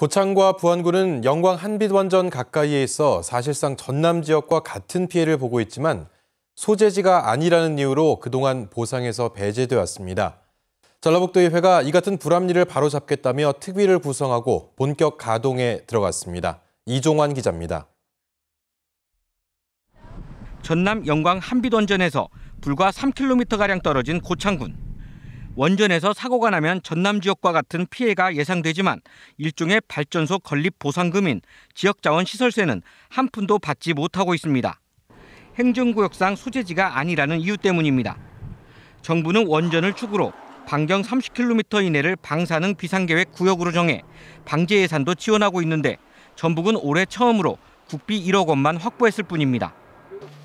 고창과 부안군은 영광 한빛원전 가까이에 있어 사실상 전남 지역과 같은 피해를 보고 있지만 소재지가 아니라는 이유로 그동안 보상에서 배제돼 왔습니다. 전라북도의회가 이 같은 불합리를 바로잡겠다며 특위를 구성하고 본격 가동에 들어갔습니다. 이종환 기자입니다. 전남 영광 한빛원전에서 불과 3km가량 떨어진 고창군. 원전에서 사고가 나면 전남 지역과 같은 피해가 예상되지만 일종의 발전소 건립 보상금인 지역자원 시설세는 한 푼도 받지 못하고 있습니다. 행정구역상 소재지가 아니라는 이유 때문입니다. 정부는 원전을 축으로 반경 30km 이내를 방사능 비상계획 구역으로 정해 방제 예산도 지원하고 있는데 전북은 올해 처음으로 국비 1억 원만 확보했을 뿐입니다.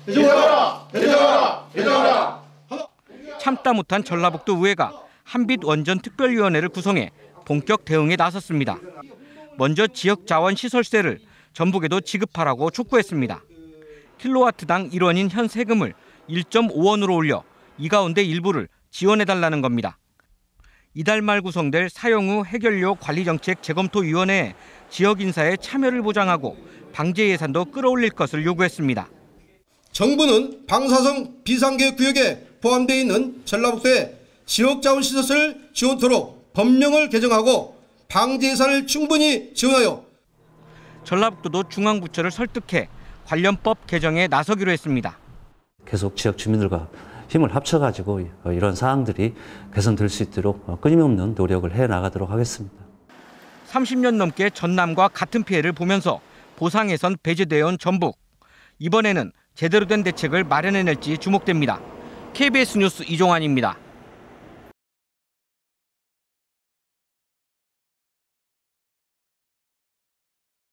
대정하라! 대정하라! 대정하라! 참다 못한 전라북도 의회가 한빛 원전 특별위원회를 구성해 본격 대응에 나섰습니다. 먼저 지역 자원 시설세를 전북에도 지급하라고 촉구했습니다. 킬로와트당 1원인 현 세금을 1.5원으로 올려 이 가운데 일부를 지원해달라는 겁니다. 이달 말 구성될 사용 후 해결료 관리정책 재검토위원회에 지역 인사의 참여를 보장하고 방제 예산도 끌어올릴 것을 요구했습니다. 정부는 방사성 비상계 획 구역에 포함되어 있는 전라북도의 지역자원시설을 지원토록 법령을 개정하고 방제 예산을 충분히 지원하여 전라북도도 중앙부처를 설득해 관련법 개정에 나서기로 했습니다. 계속 지역 주민들과 힘을 합쳐가지고 이런 사항들이 개선될 수 있도록 끊임없는 노력을 해 나가도록 하겠습니다. 30년 넘게 전남과 같은 피해를 보면서 보상에선 배제되어 온 전북. 이번에는 제대로 된 대책을 마련해낼지 주목됩니다. KBS 뉴스 이종환입니다.